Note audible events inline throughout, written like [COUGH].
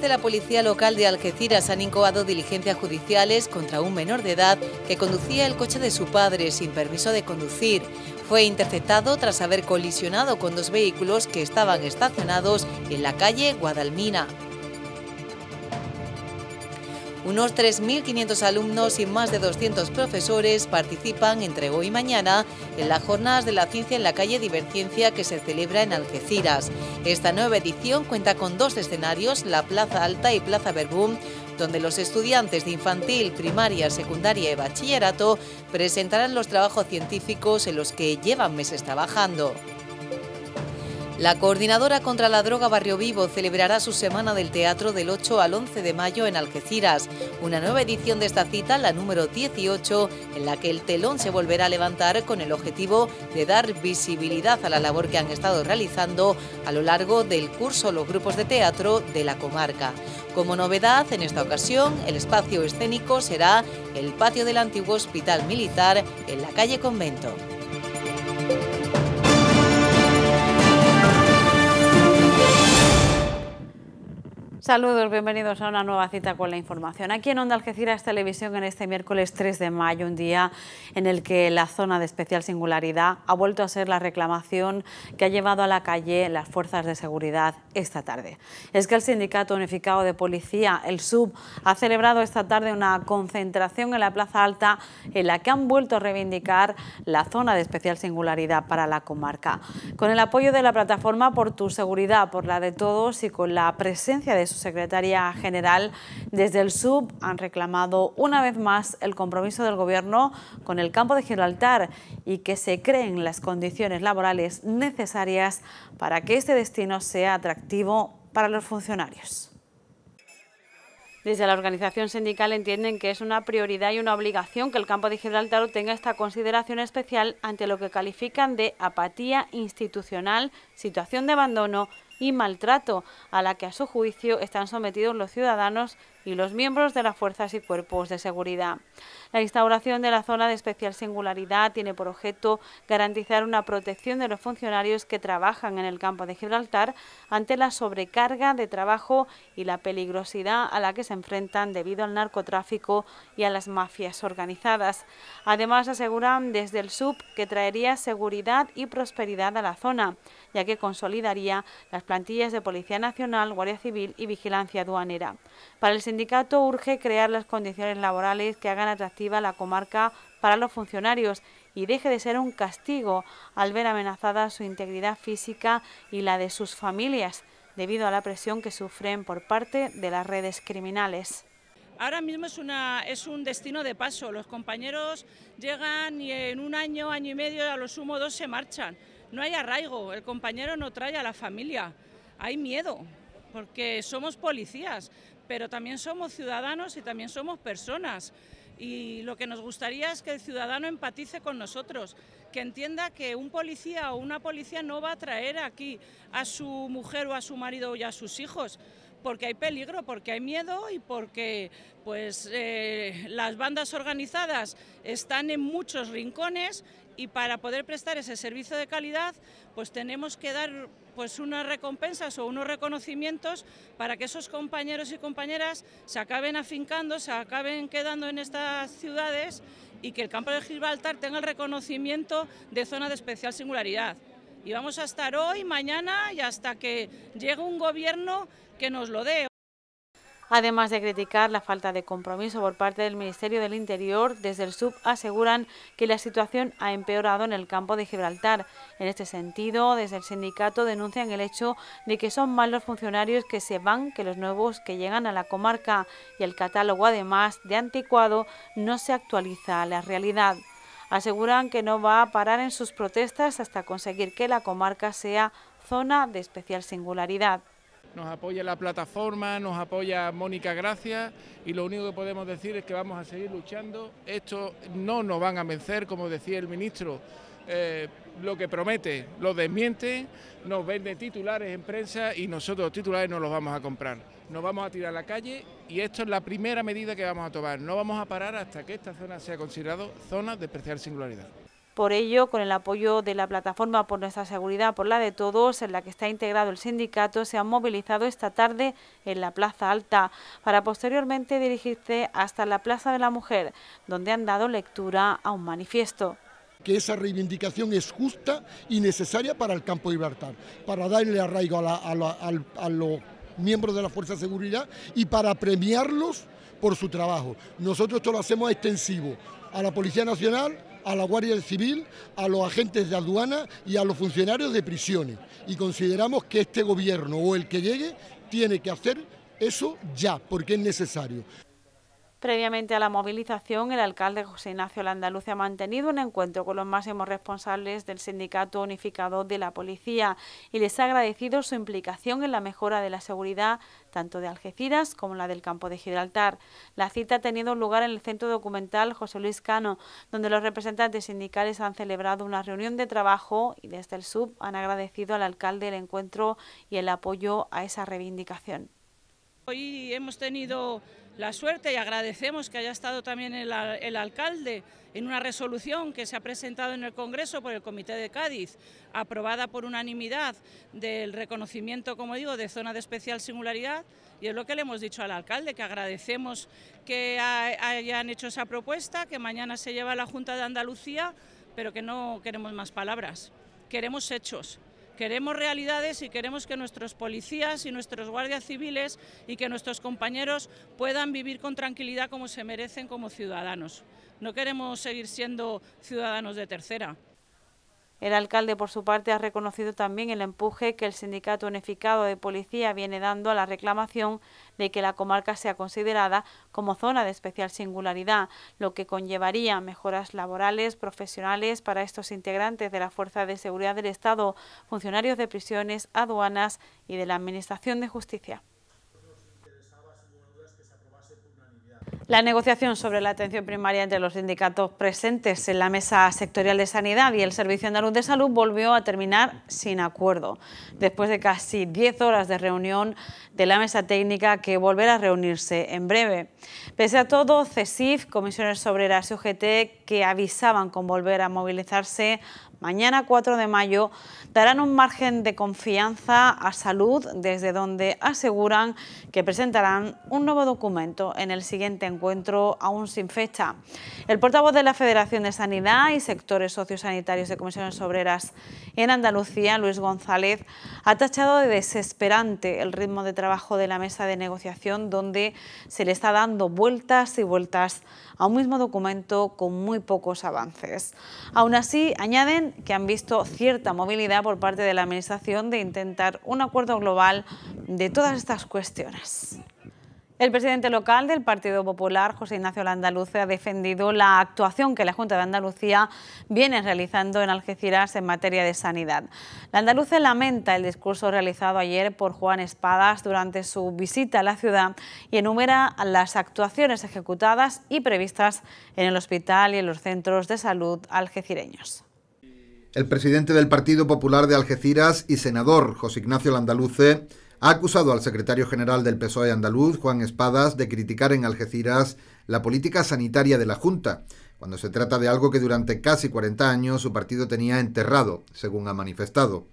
de la policía local de Algeciras han incoado diligencias judiciales contra un menor de edad que conducía el coche de su padre sin permiso de conducir. Fue interceptado tras haber colisionado con dos vehículos que estaban estacionados en la calle Guadalmina. Unos 3.500 alumnos y más de 200 profesores participan entre hoy y mañana en las Jornadas de la Ciencia en la calle Diverciencia que se celebra en Algeciras. Esta nueva edición cuenta con dos escenarios, la Plaza Alta y Plaza Verbum, donde los estudiantes de infantil, primaria, secundaria y bachillerato presentarán los trabajos científicos en los que llevan meses trabajando. La Coordinadora contra la Droga Barrio Vivo celebrará su Semana del Teatro del 8 al 11 de mayo en Algeciras, una nueva edición de esta cita, la número 18, en la que el telón se volverá a levantar con el objetivo de dar visibilidad a la labor que han estado realizando a lo largo del curso los grupos de teatro de la comarca. Como novedad, en esta ocasión, el espacio escénico será el patio del antiguo Hospital Militar en la calle Convento. Saludos, bienvenidos a una nueva cita con la información. Aquí en Onda Algeciras Televisión en este miércoles 3 de mayo, un día en el que la zona de especial singularidad ha vuelto a ser la reclamación que ha llevado a la calle las fuerzas de seguridad esta tarde. Es que el Sindicato Unificado de Policía, el SUB, ha celebrado esta tarde una concentración en la Plaza Alta en la que han vuelto a reivindicar la zona de especial singularidad para la comarca. Con el apoyo de la plataforma por tu seguridad, por la de todos y con la presencia de secretaria general desde el sub han reclamado una vez más el compromiso del Gobierno con el campo de Gibraltar y que se creen las condiciones laborales necesarias para que este destino sea atractivo para los funcionarios. Desde la organización sindical entienden que es una prioridad y una obligación que el campo de Gibraltar tenga esta consideración especial ante lo que califican de apatía institucional, situación de abandono y maltrato a la que a su juicio están sometidos los ciudadanos y los miembros de las fuerzas y cuerpos de seguridad. La instauración de la zona de especial singularidad tiene por objeto garantizar una protección de los funcionarios que trabajan en el campo de Gibraltar ante la sobrecarga de trabajo y la peligrosidad a la que se enfrentan debido al narcotráfico y a las mafias organizadas. Además, aseguran desde el SUB que traería seguridad y prosperidad a la zona, ya que consolidaría las plantillas de Policía Nacional, Guardia Civil y Vigilancia Aduanera. Para el sindicato urge crear las condiciones laborales que hagan atractiva la comarca para los funcionarios y deje de ser un castigo al ver amenazada su integridad física y la de sus familias debido a la presión que sufren por parte de las redes criminales. Ahora mismo es, es, un destino de paso. Los compañeros llegan y en un año, año y medio, a lo sumo dos se marchan. No hay arraigo, el compañero no trae a la familia. Hay miedo, porque somos policías, pero también somos ciudadanos y también somos personas. Y lo que nos gustaría es que el ciudadano empatice con nosotros, que entienda que un policía o una policía no va a traer aquí a su mujer o a su marido o a sus hijos, porque hay peligro, porque hay miedo y porque pues, eh, las bandas organizadas están en muchos rincones y para poder prestar ese servicio de calidad, pues tenemos que dar pues unas recompensas o unos reconocimientos para que esos compañeros y compañeras se acaben afincando, se acaben quedando en estas ciudades y que el campo de Gibraltar tenga el reconocimiento de zona de especial singularidad. Y vamos a estar hoy, mañana y hasta que llegue un gobierno que nos lo dé. Además de criticar la falta de compromiso por parte del Ministerio del Interior, desde el SUB aseguran que la situación ha empeorado en el campo de Gibraltar. En este sentido, desde el sindicato denuncian el hecho de que son más los funcionarios que se van que los nuevos que llegan a la comarca y el catálogo, además de anticuado, no se actualiza a la realidad. Aseguran que no va a parar en sus protestas hasta conseguir que la comarca sea zona de especial singularidad nos apoya la plataforma, nos apoya Mónica Gracia y lo único que podemos decir es que vamos a seguir luchando. Esto no nos van a vencer, como decía el ministro. Eh, lo que promete lo desmiente, nos vende titulares en prensa y nosotros titulares no los vamos a comprar. Nos vamos a tirar a la calle y esto es la primera medida que vamos a tomar. No vamos a parar hasta que esta zona sea considerada zona de especial singularidad. Por ello, con el apoyo de la plataforma por nuestra seguridad, por la de todos, en la que está integrado el sindicato, se han movilizado esta tarde en la Plaza Alta para posteriormente dirigirse hasta la Plaza de la Mujer, donde han dado lectura a un manifiesto que esa reivindicación es justa y necesaria para el campo de Libertad, para darle arraigo a, los miembros de la Fuerza de Seguridad y para premiarlos por su trabajo. Nosotros esto lo hacemos extensivo a la Policía Nacional, a la Guardia Civil, a los agentes de aduana y a los funcionarios de prisiones. Y consideramos que este gobierno o el que llegue tiene que hacer eso ya, porque es necesario. Previamente a la movilización, el alcalde José Ignacio Landaluce ha mantenido un encuentro con los máximos responsables del Sindicato Unificado de la Policía y les ha agradecido su implicación en la mejora de la seguridad tanto de Algeciras como la del campo de Gibraltar. La cita ha tenido lugar en el Centro Documental José Luis Cano, donde los representantes sindicales han celebrado una reunión de trabajo y desde el SUB han agradecido al alcalde el encuentro y el apoyo a esa reivindicación. Hoy hemos tenido la suerte y agradecemos que haya estado también el, alcalde en una resolución que se ha presentado en el Congreso por el Comité de Cádiz, aprobada por unanimidad del reconocimiento, como digo, de zona de especial singularidad. Y es lo que le hemos dicho al alcalde, que agradecemos que hayan hecho esa propuesta, que mañana se lleva a la Junta de Andalucía, pero que no queremos más palabras, queremos hechos. Queremos realidades y queremos que nuestros policías y nuestros guardias civiles y que nuestros compañeros puedan vivir con tranquilidad como se merecen como ciudadanos. No queremos seguir siendo ciudadanos de tercera. El alcalde, por su parte, ha reconocido también el empuje que el sindicato unificado de policía viene dando a la reclamación de que la comarca sea considerada como zona de especial singularidad, lo que conllevaría mejoras laborales, profesionales para estos integrantes de la Fuerza de Seguridad del Estado, funcionarios de prisiones, aduanas y de la Administración de Justicia. La negociación sobre la atención primaria entre los sindicatos presentes en la Mesa Sectorial de Sanidad y el Servicio Andaluz de Salud volvió a terminar sin acuerdo, después de casi 10 horas de reunión de la Mesa Técnica que volverá a reunirse en breve. Pese a todo, CESIF, Comisiones sobre la UGT, que avisaban con volver a movilizarse, Mañana 4 de mayo darán un margen de confianza a salud desde donde aseguran que presentarán un nuevo documento en el siguiente encuentro aún sin fecha. El portavoz de la Federación de Sanidad y sectores sociosanitarios de comisiones obreras en Andalucía, Luis González, ha tachado de desesperante el ritmo de trabajo de la mesa de negociación donde se le está dando vueltas y vueltas a un mismo documento con muy pocos avances. Aún así, añaden que han visto cierta movilidad por parte de la Administración de intentar un acuerdo global de todas estas cuestiones. El presidente local del Partido Popular, José Ignacio Landaluce, ha defendido la actuación que la Junta de Andalucía viene realizando en Algeciras en materia de sanidad. Landaluce lamenta el discurso realizado ayer por Juan Espadas durante su visita a la ciudad y enumera las actuaciones ejecutadas y previstas en el hospital y en los centros de salud algecireños. El presidente del Partido Popular de Algeciras y senador, José Ignacio Landaluce, ha acusado al secretario general del PSOE andaluz, Juan Espadas, de criticar en Algeciras la política sanitaria de la Junta, cuando se trata de algo que durante casi 40 años su partido tenía enterrado, según ha manifestado.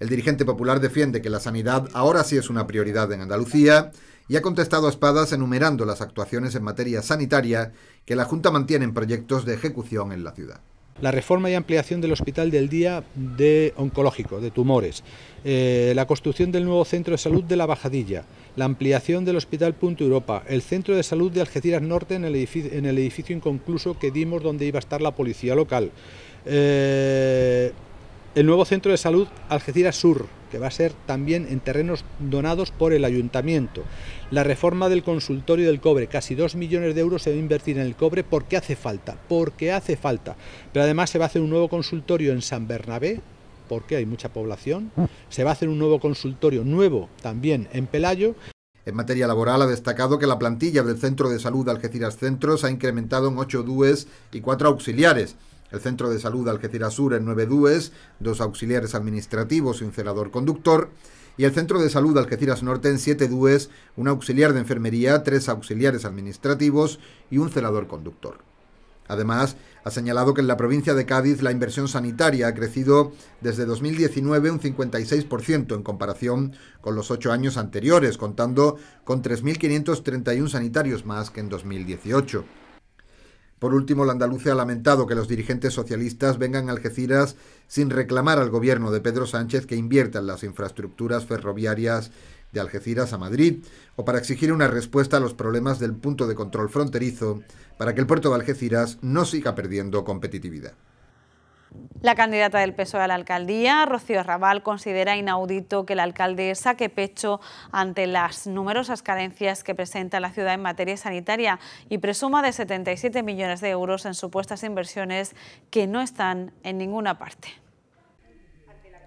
El dirigente popular defiende que la sanidad ahora sí es una prioridad en Andalucía y ha contestado a Espadas enumerando las actuaciones en materia sanitaria que la Junta mantiene en proyectos de ejecución en la ciudad la reforma y ampliación del Hospital del Día de Oncológico, de tumores, eh, la construcción del nuevo Centro de Salud de La Bajadilla, la ampliación del Hospital Punto Europa, el Centro de Salud de Algeciras Norte en el edificio, en el edificio inconcluso que dimos donde iba a estar la policía local. Eh, el nuevo centro de salud Algeciras Sur, que va a ser también en terrenos donados por el ayuntamiento. La reforma del consultorio del cobre, casi dos millones de euros se va a invertir en el cobre porque hace falta, porque hace falta. Pero además se va a hacer un nuevo consultorio en San Bernabé, porque hay mucha población. Ah. Se va a hacer un nuevo consultorio nuevo también en Pelayo. En materia laboral ha destacado que la plantilla del Centro de Salud de Algeciras Centros ha incrementado en ocho, DUEs y cuatro auxiliares. El Centro de Salud Algeciras Sur en nueve DUES, dos auxiliares administrativos y un celador conductor. Y el Centro de Salud Algeciras Norte en siete DUES, un auxiliar de enfermería, tres auxiliares administrativos y un celador conductor. Además, ha señalado que en la provincia de Cádiz la inversión sanitaria ha crecido desde 2019 un 56% en comparación con los ocho años anteriores, contando con 3.531 sanitarios más que en 2018. Por último, la Andalucía ha lamentado que los dirigentes socialistas vengan a Algeciras sin reclamar al gobierno de Pedro Sánchez que invierta en las infraestructuras ferroviarias de Algeciras a Madrid o para exigir una respuesta a los problemas del punto de control fronterizo para que el puerto de Algeciras no siga perdiendo competitividad. La candidata del PSOE a la alcaldía, Rocío Arrabal, considera inaudito que el alcalde saque pecho ante las numerosas carencias que presenta la ciudad en materia sanitaria y presuma de 77 millones de euros en supuestas inversiones que no están en ninguna parte.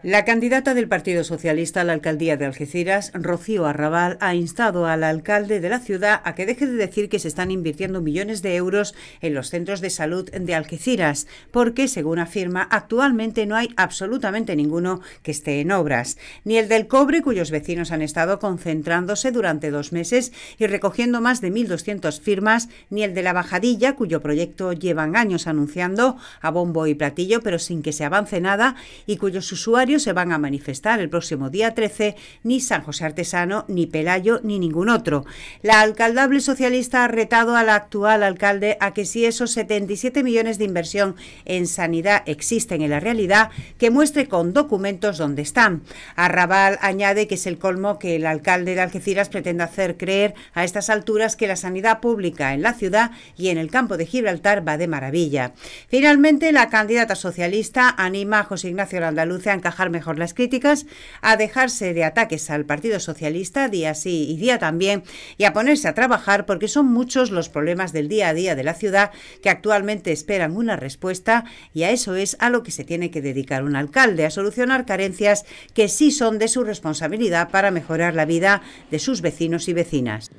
La candidata del Partido Socialista a la alcaldía de Algeciras, Rocío Arrabal, ha instado al alcalde de la ciudad a que deje de decir que se están invirtiendo millones de euros en los centros de salud de Algeciras, porque, según afirma, actualmente no hay absolutamente ninguno que esté en obras, ni el del cobre, cuyos vecinos han estado concentrándose durante dos meses y recogiendo más de 1.200 firmas, ni el de la bajadilla, cuyo proyecto llevan años anunciando a bombo y platillo, pero sin que se avance nada y cuyos usuarios se van a manifestar el próximo día 13, ni San José Artesano, ni Pelayo, ni ningún otro. La alcaldable socialista ha retado al actual alcalde a que si esos 77 millones de inversión en sanidad existen en la realidad, que muestre con documentos dónde están. Arrabal añade que es el colmo que el alcalde de Algeciras pretende hacer creer a estas alturas que la sanidad pública en la ciudad y en el campo de Gibraltar va de maravilla. Finalmente, la candidata socialista anima a José Ignacio Landaluce a encajar mejor las críticas, a dejarse de ataques al Partido Socialista día sí y día también y a ponerse a trabajar porque son muchos los problemas del día a día de la ciudad que actualmente esperan una respuesta y a eso es a lo que se tiene que dedicar un alcalde, a solucionar carencias que sí son de su responsabilidad para mejorar la vida de sus vecinos y vecinas.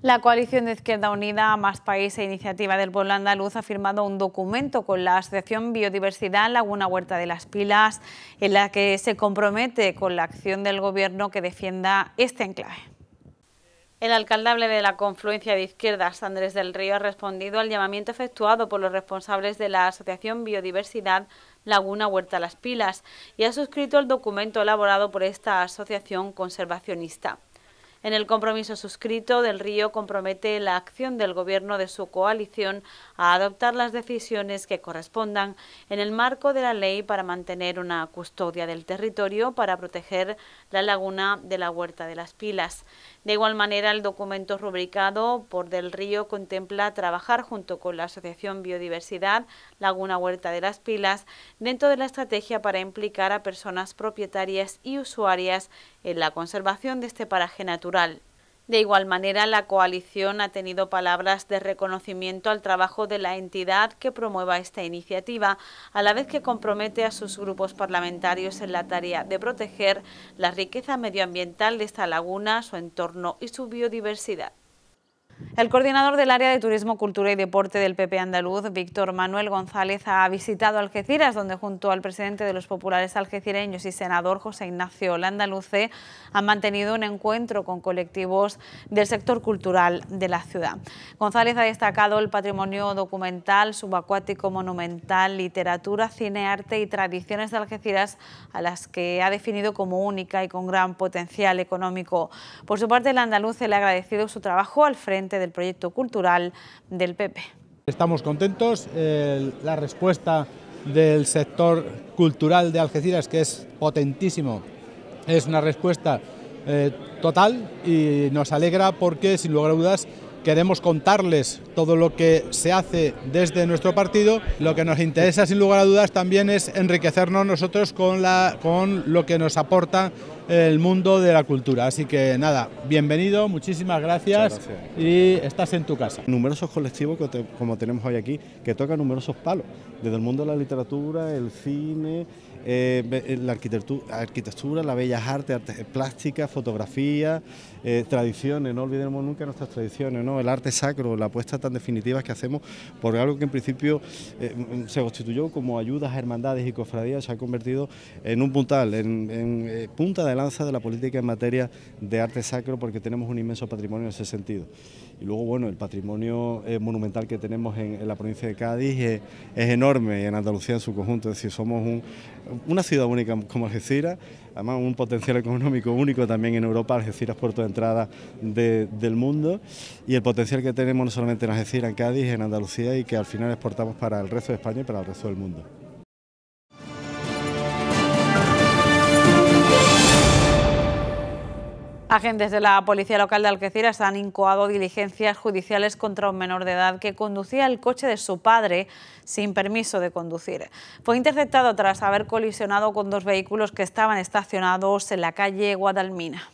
La coalición de Izquierda Unida, Más País e Iniciativa del Pueblo Andaluz ha firmado un documento con la Asociación Biodiversidad Laguna Huerta de las Pilas, en la que se compromete con la acción del Gobierno que defienda este enclave. El alcaldable de la confluencia de izquierdas, Andrés del Río, ha respondido al llamamiento efectuado por los responsables de la Asociación Biodiversidad Laguna Huerta de Las Pilas y ha suscrito el documento elaborado por esta asociación conservacionista. En el compromiso suscrito, Del Río compromete la acción del Gobierno de su coalición a adoptar las decisiones que correspondan en el marco de la ley para mantener una custodia del territorio para proteger la laguna de la Huerta de las Pilas. De igual manera, el documento rubricado por Del Río contempla trabajar junto con la Asociación Biodiversidad Laguna Huerta de las Pilas dentro de la estrategia para implicar a personas propietarias y usuarias en la conservación de este paraje natural de igual manera, la coalición ha tenido palabras de reconocimiento al trabajo de la entidad que promueva esta iniciativa, a la vez que compromete a sus grupos parlamentarios en la tarea de proteger la riqueza medioambiental de esta laguna, su entorno y su biodiversidad. El coordinador del área de Turismo, Cultura y Deporte del PP andaluz, Víctor Manuel González, ha visitado Algeciras, donde junto al presidente de los populares algecireños y senador José Ignacio Landaluce han mantenido un encuentro con colectivos del sector cultural de la ciudad. González ha destacado el patrimonio documental, subacuático, monumental, literatura, cine, arte y tradiciones de Algeciras, a las que ha definido como única y con gran potencial económico. Por su parte, el le ha agradecido su trabajo al frente del proyecto cultural del PP. Estamos contentos, eh, la respuesta del sector cultural de Algeciras, que es potentísimo, es una respuesta eh, total y nos alegra porque, sin lugar a dudas, queremos contarles todo lo que se hace desde nuestro partido. Lo que nos interesa, sin lugar a dudas, también es enriquecernos nosotros con, con lo que nos aporta el mundo de la cultura. Así que nada, bienvenido, muchísimas gracias, gracias. y estás en tu casa. Numerosos colectivos como tenemos hoy aquí, que tocan numerosos palos, desde el mundo de la literatura, el cine, eh, eh, la arquitectura, las la bellas artes, artes plásticas, fotografía, eh, tradiciones, no olvidemos nunca nuestras tradiciones, el arte sacro, la apuesta tan definitiva que hacemos por algo que en principio mm, mm, se constituyó como ayudas hermandades y cofradías, se ha convertido en un puntal, en punta de lanza de la política en materia de arte sacro porque tenemos un inmenso patrimonio en ese sentido. Y luego, bueno, el patrimonio eh, monumental que tenemos en, la provincia de Cádiz es, es, enorme en Andalucía en su conjunto. Es decir, somos una ciudad única como Algeciras, además un potencial económico único también en Europa. Algeciras, puerto de entrada del mundo. Y el potencial que tenemos no solamente en Algeciras, en Cádiz, en Andalucía y que al final exportamos para el resto de España y para el resto del mundo. Agentes de la Policía Local de Algeciras han incoado diligencias judiciales contra un menor de edad que conducía el coche de su padre sin permiso de conducir. Fue interceptado tras haber colisionado con dos vehículos que estaban estacionados en la calle Guadalmina.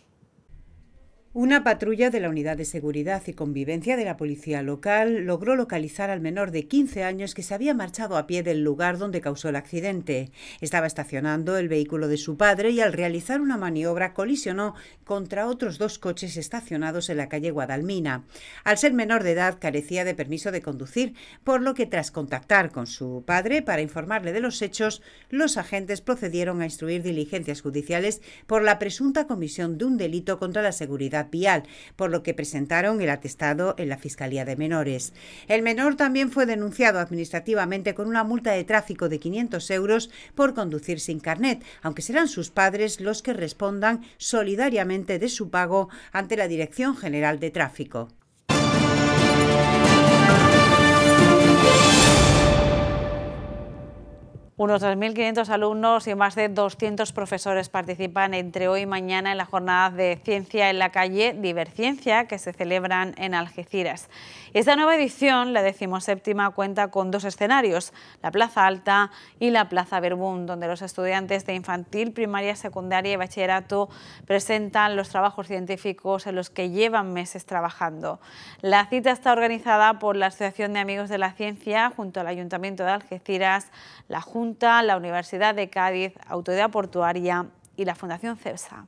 Una patrulla de la Unidad de Seguridad y Convivencia de la Policía Local logró localizar al menor de 15 años que se había marchado a pie del lugar donde causó el accidente. Estaba estacionando el vehículo de su padre y al realizar una maniobra colisionó contra otros dos coches estacionados en la calle Guadalmina. Al ser menor de edad carecía de permiso de conducir, por lo que tras contactar con su padre para informarle de los hechos, los agentes procedieron a instruir diligencias judiciales por la presunta comisión de un delito contra la seguridad Pial, por lo que presentaron el atestado en la Fiscalía de Menores. El menor también fue denunciado administrativamente con una multa de tráfico de 500 euros por conducir sin carnet, aunque serán sus padres los que respondan solidariamente de su pago ante la Dirección General de Tráfico. Unos 3.500 alumnos y más de 200 profesores participan entre hoy y mañana en la jornada de Ciencia en la Calle, Diverciencia, que se celebran en Algeciras. Esta nueva edición, la decimoséptima, cuenta con dos escenarios, la Plaza Alta y la Plaza Verbún, donde los estudiantes de infantil, primaria, secundaria y bachillerato presentan los trabajos científicos en los que llevan meses trabajando. La cita está organizada por la Asociación de Amigos de la Ciencia, junto al Ayuntamiento de Algeciras, la Junta, la Universidad de Cádiz, Autoridad Portuaria y la Fundación CEPSA.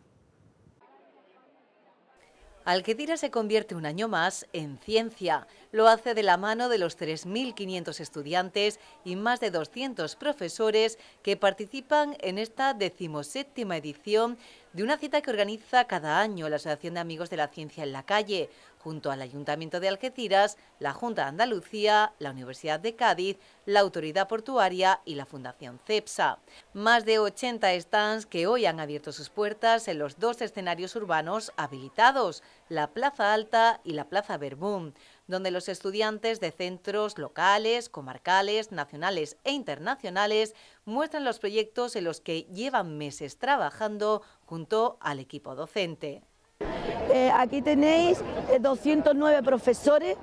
Algeciras se convierte un año más en ciencia. Lo hace de la mano de los 3.500 estudiantes y más de 200 profesores que participan en esta decimoséptima edición de una cita que organiza cada año la Asociación de Amigos de la Ciencia en la Calle, junto al Ayuntamiento de Algeciras, la Junta de Andalucía, la Universidad de Cádiz, la Autoridad Portuaria y la Fundación CEPSA. Más de 80 stands que hoy han abierto sus puertas en los dos escenarios urbanos habilitados, la Plaza Alta y la Plaza Verbún, donde los estudiantes de centros locales, comarcales, nacionales e internacionales muestran los proyectos en los que llevan meses trabajando junto al equipo docente. Eh, aquí tenéis 209 eh, profesores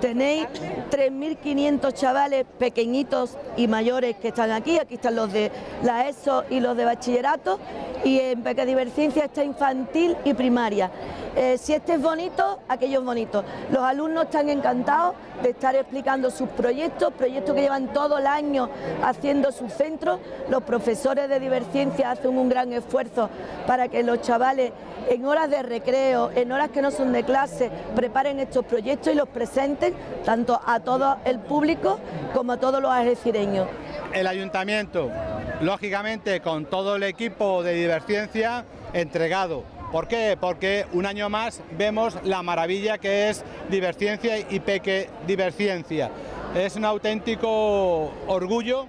Tenéis 3.500 chavales pequeñitos y mayores que están aquí, aquí están los de la ESO y los de bachillerato, y en Pequedivergencia está infantil y primaria. Eh, si este es bonito, aquello es bonito. Los alumnos están encantados de estar explicando sus proyectos, proyectos que llevan todo el año haciendo su centro. Los profesores de diversciencia hacen un gran esfuerzo para que los chavales en horas de recreo, en horas que no son de clase, preparen estos proyectos y los presenten tanto a todo el público como a todos los algecireños. El ayuntamiento, lógicamente, con todo el equipo de Diverciencia entregado. ¿Por qué? Porque un año más vemos la maravilla que es Diverciencia y Peque Diverciencia. Es un auténtico orgullo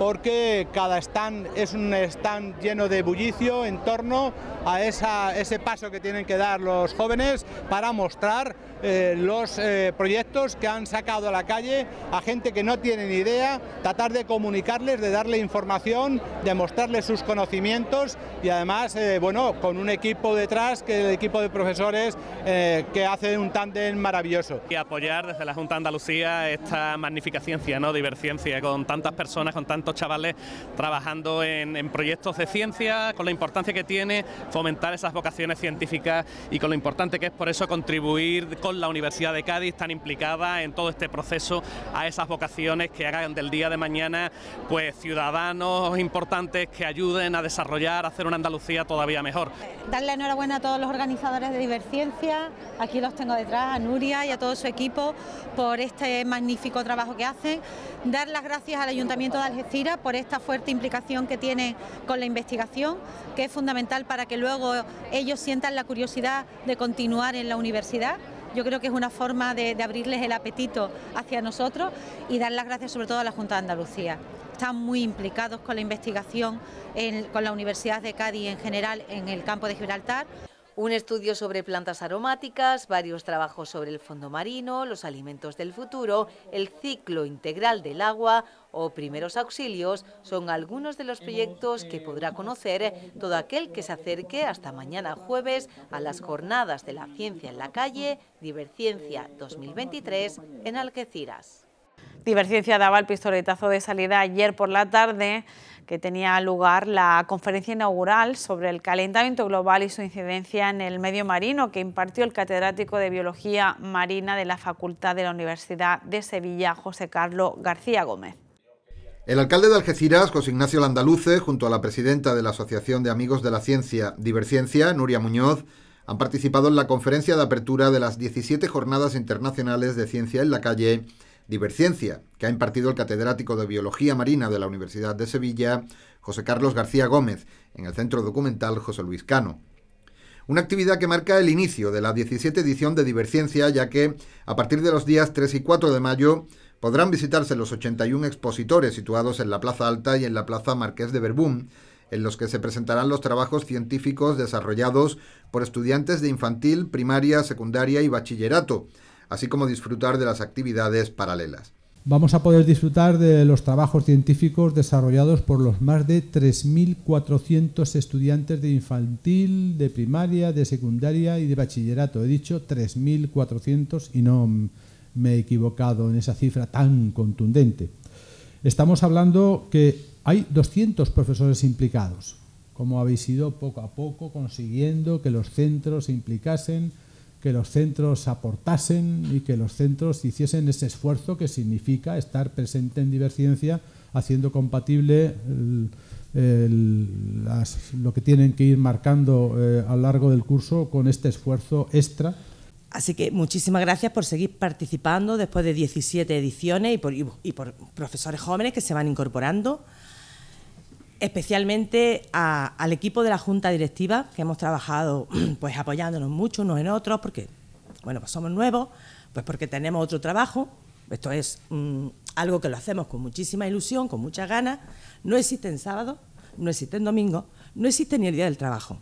porque cada stand es un stand lleno de bullicio en torno a ese paso que tienen que dar los jóvenes para mostrar eh, los eh, proyectos que han sacado a la calle a gente que no tiene ni idea, tratar de comunicarles, de darle información, de mostrarles sus conocimientos y además, eh, bueno, con un equipo detrás, que el equipo de profesores que hace un tándem maravilloso. Y apoyar desde la Junta de Andalucía esta magnífica ciencia, ¿no? Diverciencia, con tantas personas, con tantos chavales trabajando en, proyectos de ciencia, con la importancia que tiene fomentar esas vocaciones científicas y con lo importante que es por eso contribuir con la Universidad de Cádiz tan implicada en todo este proceso a esas vocaciones que hagan del día de mañana pues ciudadanos importantes que ayuden a desarrollar, a hacer una Andalucía todavía mejor. Darle enhorabuena a todos los organizadores de Diverciencia, aquí los tengo detrás, a Nuria y a todo su equipo por este magnífico trabajo que hacen. Dar las gracias al Ayuntamiento de Algeciras por esta fuerte implicación que tiene con la investigación, que es fundamental para que luego ellos sientan la curiosidad de continuar en la universidad. Yo creo que es una forma de, abrirles el apetito hacia nosotros y dar las gracias sobre todo a la Junta de Andalucía están muy implicados con la investigación con la Universidad de Cádiz en general en el campo de Gibraltar un estudio sobre plantas aromáticas, varios trabajos sobre el fondo marino, los alimentos del futuro, el ciclo integral del agua o primeros auxilios son algunos de los proyectos que podrá conocer todo aquel que se acerque hasta mañana jueves a las jornadas de la ciencia en la calle Diverciencia 2023 en Algeciras. Diverciencia daba el pistoletazo de salida ayer por la tarde que tenía lugar la conferencia inaugural sobre el calentamiento global y su incidencia en el medio marino que impartió el catedrático de Biología Marina de la Facultad de la Universidad de Sevilla, José Carlos García Gómez. El alcalde de Algeciras, José Ignacio Landaluce, junto a la presidenta de la Asociación de Amigos de la Ciencia Diverciencia, Nuria Muñoz, han participado en la conferencia de apertura de las 17 Jornadas Internacionales de Ciencia en la Calle Diverciencia, que ha impartido el catedrático de Biología Marina de la Universidad de Sevilla, José Carlos García Gómez, en el Centro Documental José Luis Cano. Una actividad que marca el inicio de la 17 edición de Diverciencia, ya que a partir de los días 3 y 4 de mayo podrán visitarse los 81 expositores situados en la Plaza Alta y en la Plaza Marqués de Berbún, en los que se presentarán los trabajos científicos desarrollados por estudiantes de infantil, primaria, secundaria y bachillerato, así como disfrutar de las actividades paralelas. Vamos a poder disfrutar de los trabajos científicos desarrollados por los más de 3.400 estudiantes de infantil, de primaria, de secundaria y de bachillerato. He dicho 3.400 y no me he equivocado en esa cifra tan contundente. Estamos hablando que hay 200 profesores implicados, como habéis ido poco a poco consiguiendo que los centros se implicasen que los centros aportasen y que los centros hiciesen ese esfuerzo que significa estar presente en divergencia, haciendo compatible lo que tienen que ir marcando eh, a lo largo del curso con este esfuerzo extra. Así que muchísimas gracias por seguir participando después de 17 ediciones y por, y por profesores jóvenes que se van incorporando especialmente al equipo de la Junta Directiva, que hemos trabajado [CLEARS THROAT] pues apoyándonos mucho unos en otros, porque bueno, pues somos nuevos, pues porque tenemos otro trabajo. Esto es mm, algo que lo hacemos con muchísima ilusión, con muchas ganas. No existen sábado, no existen domingo, no existe ni el día del trabajo.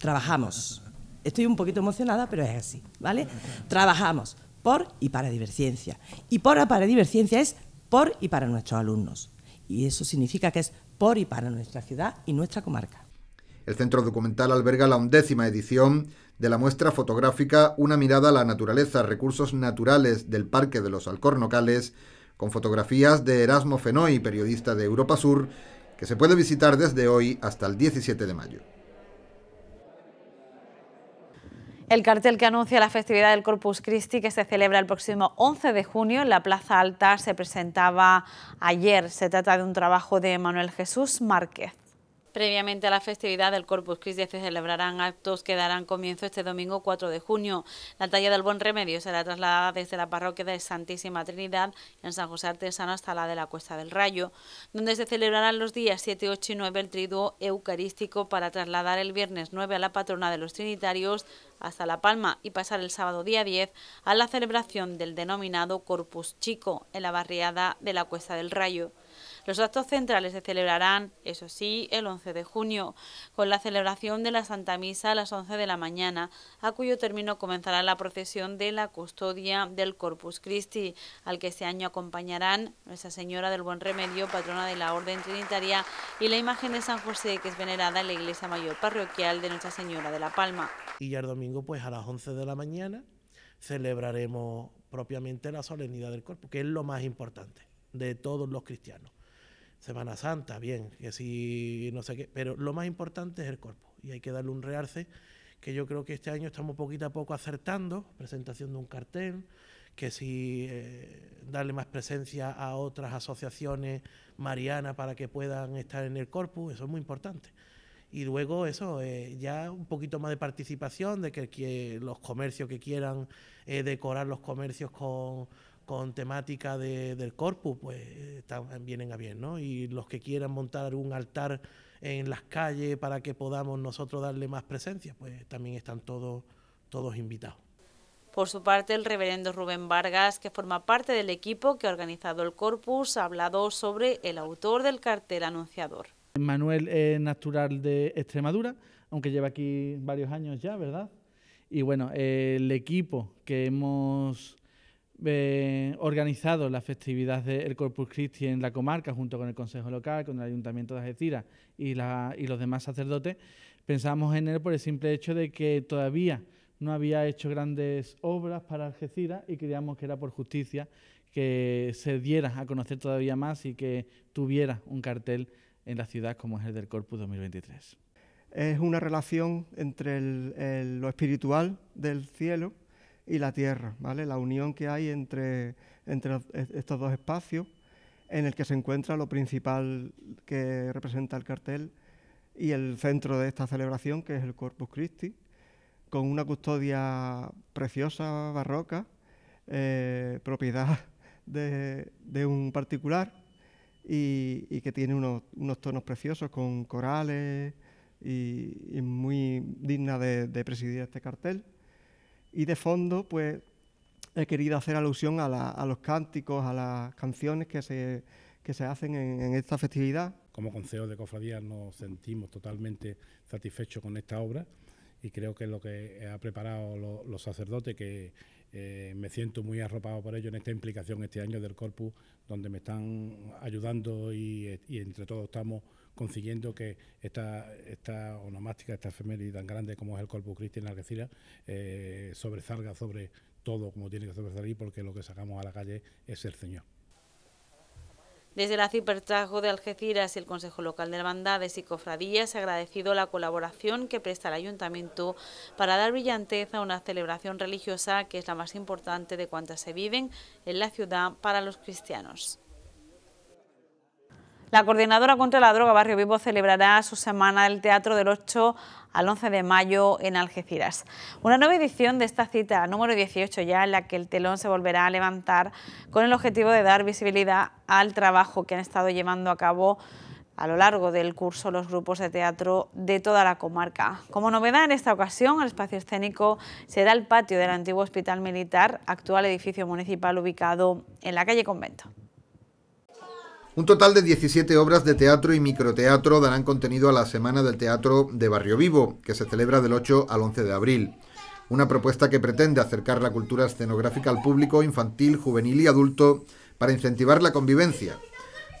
Trabajamos. Estoy un poquito emocionada, pero es así, ¿vale? Trabajamos por y para Diverciencia. Y por para divergencia es por y para nuestros alumnos. Y eso significa que es por y para nuestra ciudad y nuestra comarca. El centro documental alberga la undécima edición de la muestra fotográfica Una mirada a la naturaleza, recursos naturales del Parque de los Alcornocales, con fotografías de Erasmo Fenoy, periodista de Europa Sur, que se puede visitar desde hoy hasta el 17 de mayo. El cartel que anuncia la festividad del Corpus Christi, que se celebra el próximo 11 de junio en la Plaza Alta, se presentaba ayer. Se trata de un trabajo de Manuel Jesús Márquez. Previamente a la festividad del Corpus Christi se celebrarán actos que darán comienzo este domingo 4 de junio. La talla del Buen Remedio será trasladada desde la parroquia de Santísima Trinidad en San José Artesano hasta la de la Cuesta del Rayo, donde se celebrarán los días 7, 8 y 9 el triduo eucarístico para trasladar el viernes 9 a la patrona de los Trinitarios hasta La Palma y pasar el sábado día 10 a la celebración del denominado Corpus Chico en la barriada de la Cuesta del Rayo. Los actos centrales se celebrarán, eso sí, el 11 de junio, con la celebración de la Santa Misa a las 11 de la mañana, a cuyo término comenzará la procesión de la custodia del Corpus Christi, al que este año acompañarán Nuestra Señora del Buen Remedio, patrona de la Orden Trinitaria, y la imagen de San José, que es venerada en la iglesia mayor parroquial de Nuestra Señora de la Palma. Y ya el domingo, pues a las 11 de la mañana, celebraremos propiamente la solemnidad del cuerpo, que es lo más importante de todos los cristianos. Semana Santa, bien, que si no sé qué, pero lo más importante es el Corpus... y hay que darle un realce que yo creo que este año estamos poquito a poco acertando, presentación de un cartel, que si eh, darle más presencia a otras asociaciones marianas para que puedan estar en el corpus, eso es muy importante. Y luego eso, eh, ya un poquito más de participación, de que, los comercios que quieran eh, decorar los comercios con, con temática del corpus, pues vienen a bien, ¿no? Y los que quieran montar un altar en las calles para que podamos nosotros darle más presencia, pues también están todos, todos invitados. Por su parte, el reverendo Rubén Vargas, que forma parte del equipo que ha organizado el corpus, ha hablado sobre el autor del cartel anunciador. Manuel es natural de Extremadura, aunque lleva aquí varios años ya, ¿verdad? Y bueno, el equipo que hemos eh, organizado la festividad del Corpus Christi en la comarca, junto con el Consejo Local, con el Ayuntamiento de Algeciras y, los demás sacerdotes, pensábamos en él por el simple hecho de que todavía no había hecho grandes obras para Algeciras y creíamos que era por justicia que se diera a conocer todavía más y que tuviera un cartel en la ciudad como es el del Corpus 2023. Es una relación entre lo espiritual del cielo, y la tierra, ¿vale? La unión que hay entre, entre estos dos espacios en el que se encuentra lo principal que representa el cartel y el centro de esta celebración, que es el Corpus Christi, con una custodia preciosa, barroca, eh, propiedad de, un particular y, que tiene unos, tonos preciosos con corales y, muy digna de presidir este cartel. Y de fondo, pues he querido hacer alusión a, los cánticos, a las canciones que se, que se hacen en, esta festividad. Como consejo de cofradía nos sentimos totalmente satisfechos con esta obra y creo que es lo que ha preparado los sacerdotes, que eh, me siento muy arropado por ello en esta implicación este año del corpus, donde me están ayudando y entre todos estamos consiguiendo que esta, onomástica, esta efeméride tan grande como es el Corpus Christi en Algeciras, eh, sobresalga sobre todo como tiene que sobresalir, porque lo que sacamos a la calle es el Señor. Desde la Cipertrajo de Algeciras y el Consejo Local de Hermandades y Cofradías ha agradecido la colaboración que presta el Ayuntamiento para dar brillanteza a una celebración religiosa que es la más importante de cuantas se viven en la ciudad para los cristianos. La Coordinadora contra la Droga Barrio Vivo celebrará su Semana del Teatro del 8 al 11 de mayo en Algeciras. Una nueva edición de esta cita, número 18 ya, en la que el telón se volverá a levantar con el objetivo de dar visibilidad al trabajo que han estado llevando a cabo a lo largo del curso los grupos de teatro de toda la comarca. Como novedad en esta ocasión, el espacio escénico será el patio del antiguo Hospital Militar, actual edificio municipal ubicado en la calle Convento. Un total de 17 obras de teatro y microteatro darán contenido a la Semana del Teatro de Barrio Vivo, que se celebra del 8 al 11 de abril. Una propuesta que pretende acercar la cultura escenográfica al público infantil, juvenil y adulto para incentivar la convivencia.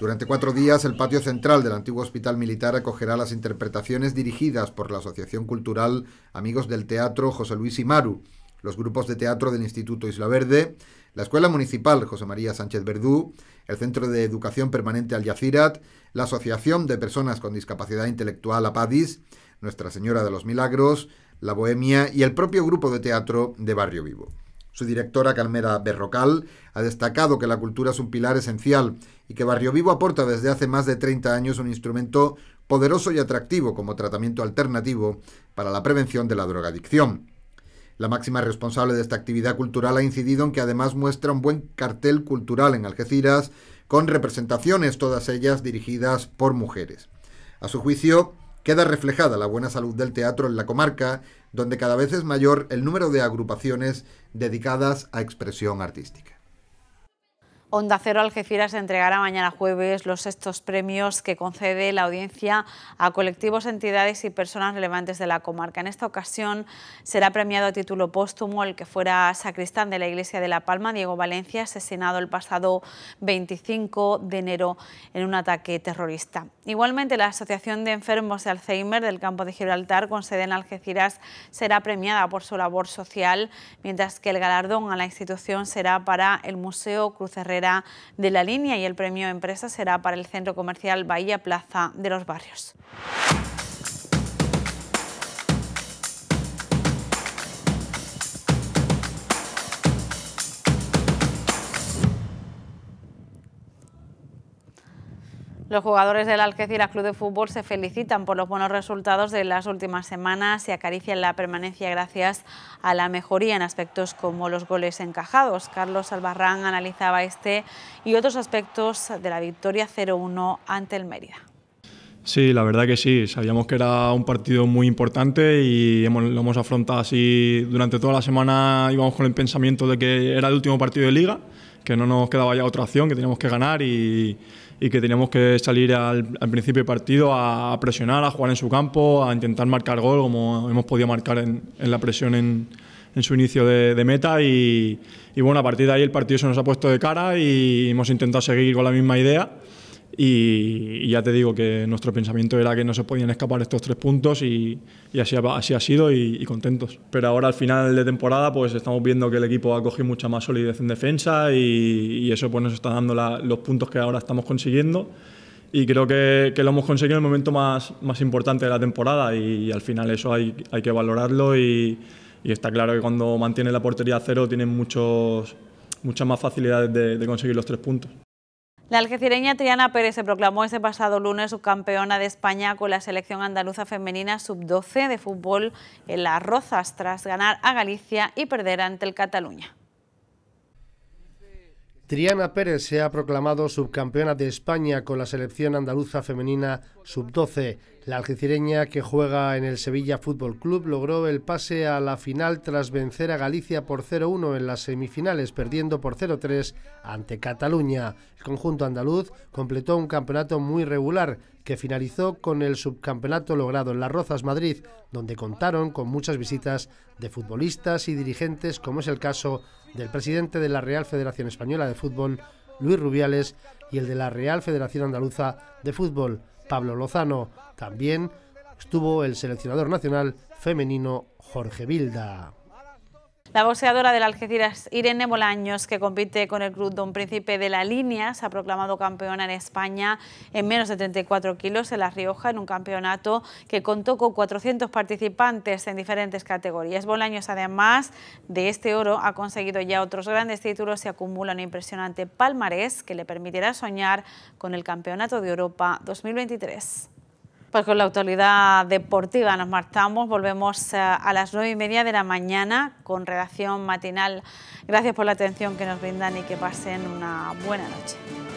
Durante cuatro días, el patio central del antiguo Hospital Militar acogerá las interpretaciones dirigidas por la Asociación Cultural Amigos del Teatro José Luis Imaru, los grupos de teatro del Instituto Isla Verde, la Escuela Municipal José María Sánchez Verdú el Centro de Educación Permanente Al Yacirat, la Asociación de Personas con Discapacidad Intelectual Apadis, Nuestra Señora de los Milagros, La Bohemia y el propio grupo de teatro de Barrio Vivo. Su directora, Calmera Berrocal, ha destacado que la cultura es un pilar esencial y que Barrio Vivo aporta desde hace más de 30 años un instrumento poderoso y atractivo como tratamiento alternativo para la prevención de la drogadicción. La máxima responsable de esta actividad cultural ha incidido en que además muestra un buen cartel cultural en Algeciras, con representaciones, todas ellas dirigidas por mujeres. A su juicio, queda reflejada la buena salud del teatro en la comarca, donde cada vez es mayor el número de agrupaciones dedicadas a expresión artística. Onda Cero Algeciras entregará mañana jueves los sextos premios que concede la audiencia a colectivos, entidades y personas relevantes de la comarca. En esta ocasión será premiado a título póstumo el que fuera sacristán de la Iglesia de La Palma, Diego Valencia, asesinado el pasado 25 de enero en un ataque terrorista. Igualmente, la Asociación de Enfermos de Alzheimer del Campo de Gibraltar, con sede en Algeciras, será premiada por su labor social, mientras que el galardón a la institución será para el Museo Cruz Herrera será de la línea y el premio Empresa será para el Centro Comercial Bahía Plaza de los Barrios. Los jugadores del Algeciras Club de Fútbol se felicitan por los buenos resultados de las últimas semanas y acarician la permanencia gracias a la mejoría en aspectos como los goles encajados. Carlos Albarrán analizaba este y otros aspectos de la victoria 0-1 ante el Mérida. Sí, la verdad que sí. Sabíamos que era un partido muy importante y lo hemos afrontado así. Durante toda la semana íbamos con el pensamiento de que era el último partido de liga, que no nos quedaba ya otra opción, que teníamos que ganar y y que teníamos que salir al, principio del partido a, presionar, a jugar en su campo, a intentar marcar gol como hemos podido marcar en, la presión en, su inicio de, meta y, y, bueno, a partir de ahí el partido se nos ha puesto de cara y hemos intentado seguir con la misma idea. Y, ya te digo que nuestro pensamiento era que no se podían escapar estos tres puntos y, así, ha, así ha sido y, contentos. Pero ahora al final de temporada pues estamos viendo que el equipo ha cogido mucha más solidez en defensa y, eso pues nos está dando los puntos que ahora estamos consiguiendo y creo que, lo hemos conseguido en el momento más, más importante de la temporada y, al final eso hay, hay que valorarlo y, está claro que cuando mantiene la portería a cero tienen muchos, muchas más facilidades de conseguir los tres puntos. La algecireña Triana Pérez se proclamó este pasado lunes subcampeona de España con la selección andaluza femenina sub-12 de fútbol en Las Rozas tras ganar a Galicia y perder ante el Cataluña. Triana Pérez se ha proclamado subcampeona de España con la selección andaluza femenina sub-12. La algecireña que juega en el Sevilla Fútbol Club logró el pase a la final tras vencer a Galicia por 0-1 en las semifinales, perdiendo por 0-3 ante Cataluña. El conjunto andaluz completó un campeonato muy regular que finalizó con el subcampeonato logrado en Las Rozas, Madrid, donde contaron con muchas visitas de futbolistas y dirigentes, como es el caso de del presidente de la Real Federación Española de Fútbol, Luis Rubiales, y el de la Real Federación Andaluza de Fútbol, Pablo Lozano. También estuvo el seleccionador nacional femenino, Jorge Bilda. La boxeadora del Algeciras, Irene Bolaños, que compite con el club Don Príncipe de la Línea, se ha proclamado campeona en España en menos de 34 kilos en La Rioja, en un campeonato que contó con 400 participantes en diferentes categorías. Bolaños, además de este oro, ha conseguido ya otros grandes títulos y acumula un impresionante palmarés que le permitirá soñar con el Campeonato de Europa 2023. Pues con la autoridad deportiva nos marchamos, volvemos eh, a las nueve y media de la mañana con redacción matinal. Gracias por la atención que nos brindan y que pasen una buena noche.